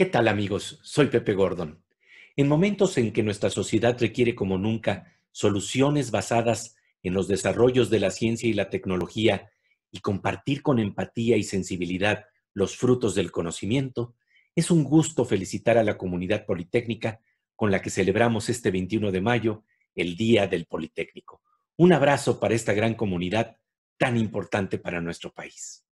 ¿Qué tal amigos? Soy Pepe Gordon. En momentos en que nuestra sociedad requiere como nunca soluciones basadas en los desarrollos de la ciencia y la tecnología y compartir con empatía y sensibilidad los frutos del conocimiento, es un gusto felicitar a la comunidad politécnica con la que celebramos este 21 de mayo el Día del Politécnico. Un abrazo para esta gran comunidad tan importante para nuestro país.